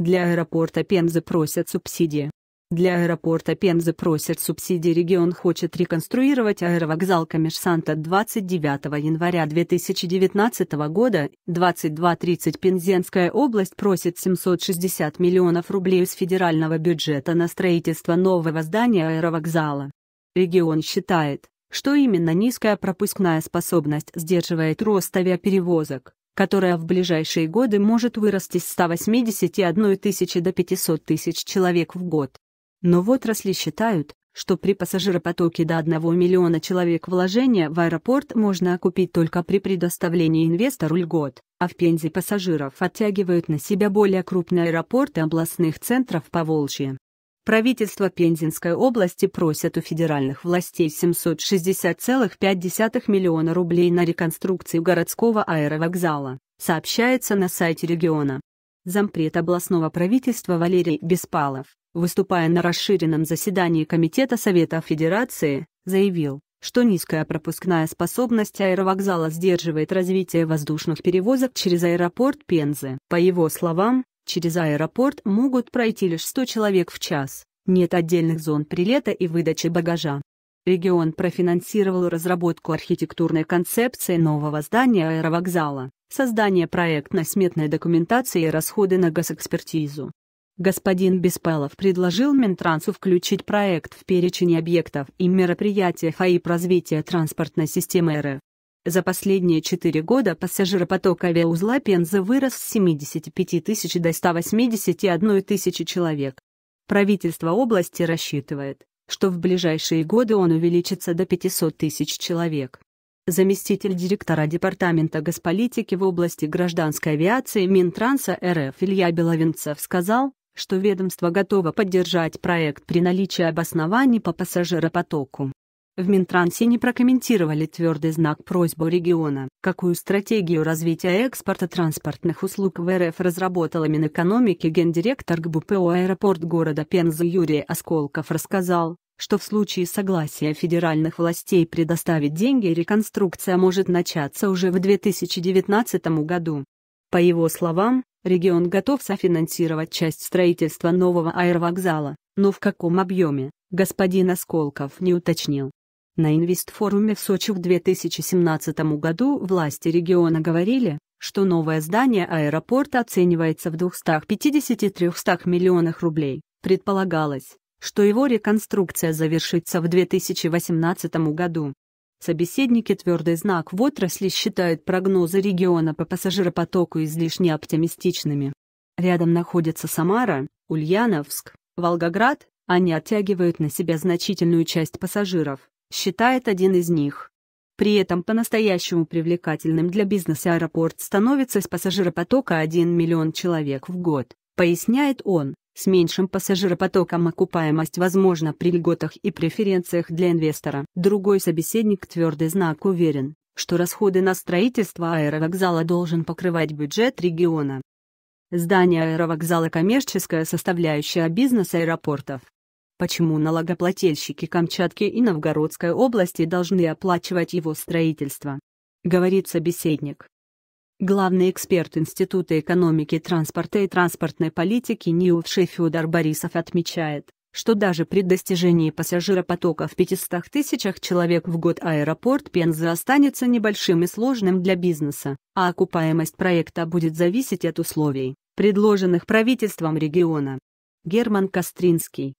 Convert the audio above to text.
Для аэропорта Пензы просят субсидии. Для аэропорта Пензы просят субсидии. Регион хочет реконструировать аэровокзал Камешсанта 29 января 2019 года. 22.30 Пензенская область просит 760 миллионов рублей из федерального бюджета на строительство нового здания аэровокзала. Регион считает, что именно низкая пропускная способность сдерживает рост авиаперевозок которая в ближайшие годы может вырасти с 181 тысячи до 500 тысяч человек в год. Но в отрасли считают, что при пассажиропотоке до 1 миллиона человек вложения в аэропорт можно окупить только при предоставлении инвестору льгот, а в Пензе пассажиров оттягивают на себя более крупные аэропорты областных центров Поволжья правительство Пензенской области просят у федеральных властей 760,5 миллиона рублей на реконструкцию городского аэровокзала, сообщается на сайте региона. Зампред областного правительства Валерий Беспалов, выступая на расширенном заседании Комитета Совета Федерации, заявил, что низкая пропускная способность аэровокзала сдерживает развитие воздушных перевозок через аэропорт Пензы. По его словам, через аэропорт могут пройти лишь 100 человек в час. Нет отдельных зон прилета и выдачи багажа. Регион профинансировал разработку архитектурной концепции нового здания аэровокзала, создание проектно-сметной документации и расходы на госэкспертизу. Господин Беспалов предложил Минтрансу включить проект в перечень объектов и мероприятий ФАИП развития транспортной системы РФ. За последние четыре года пассажиропоток авиаузла Пенза вырос с 75 тысяч до 181 тысячи человек. Правительство области рассчитывает, что в ближайшие годы он увеличится до 500 тысяч человек. Заместитель директора Департамента госполитики в области гражданской авиации Минтранса РФ Илья Беловинцев сказал, что ведомство готово поддержать проект при наличии обоснований по пассажиропотоку. В Минтрансе не прокомментировали твердый знак просьбу региона. Какую стратегию развития экспорта транспортных услуг в РФ разработала Минэкономики гендиректор ГБПО «Аэропорт города Пенза» Юрий Осколков рассказал, что в случае согласия федеральных властей предоставить деньги реконструкция может начаться уже в 2019 году. По его словам, регион готов софинансировать часть строительства нового аэровокзала, но в каком объеме, господин Осколков не уточнил. На инвестфоруме в Сочи в 2017 году власти региона говорили, что новое здание аэропорта оценивается в 250-300 миллионах рублей. Предполагалось, что его реконструкция завершится в 2018 году. Собеседники твердый знак в отрасли считают прогнозы региона по пассажиропотоку излишне оптимистичными. Рядом находятся Самара, Ульяновск, Волгоград, они оттягивают на себя значительную часть пассажиров считает один из них. При этом по-настоящему привлекательным для бизнеса аэропорт становится с пассажиропотока 1 миллион человек в год, поясняет он. С меньшим пассажиропотоком окупаемость возможна при льготах и преференциях для инвестора. Другой собеседник твердый знак уверен, что расходы на строительство аэровокзала должен покрывать бюджет региона. Здание аэровокзала – коммерческая составляющая бизнеса аэропортов. Почему налогоплательщики Камчатки и Новгородской области должны оплачивать его строительство? Говорит собеседник. Главный эксперт Института экономики транспорта и транспортной политики НИУФШИ Федор Борисов отмечает, что даже при достижении пассажиропотока в 500 тысячах человек в год аэропорт Пенза останется небольшим и сложным для бизнеса, а окупаемость проекта будет зависеть от условий, предложенных правительством региона. Герман Костринский,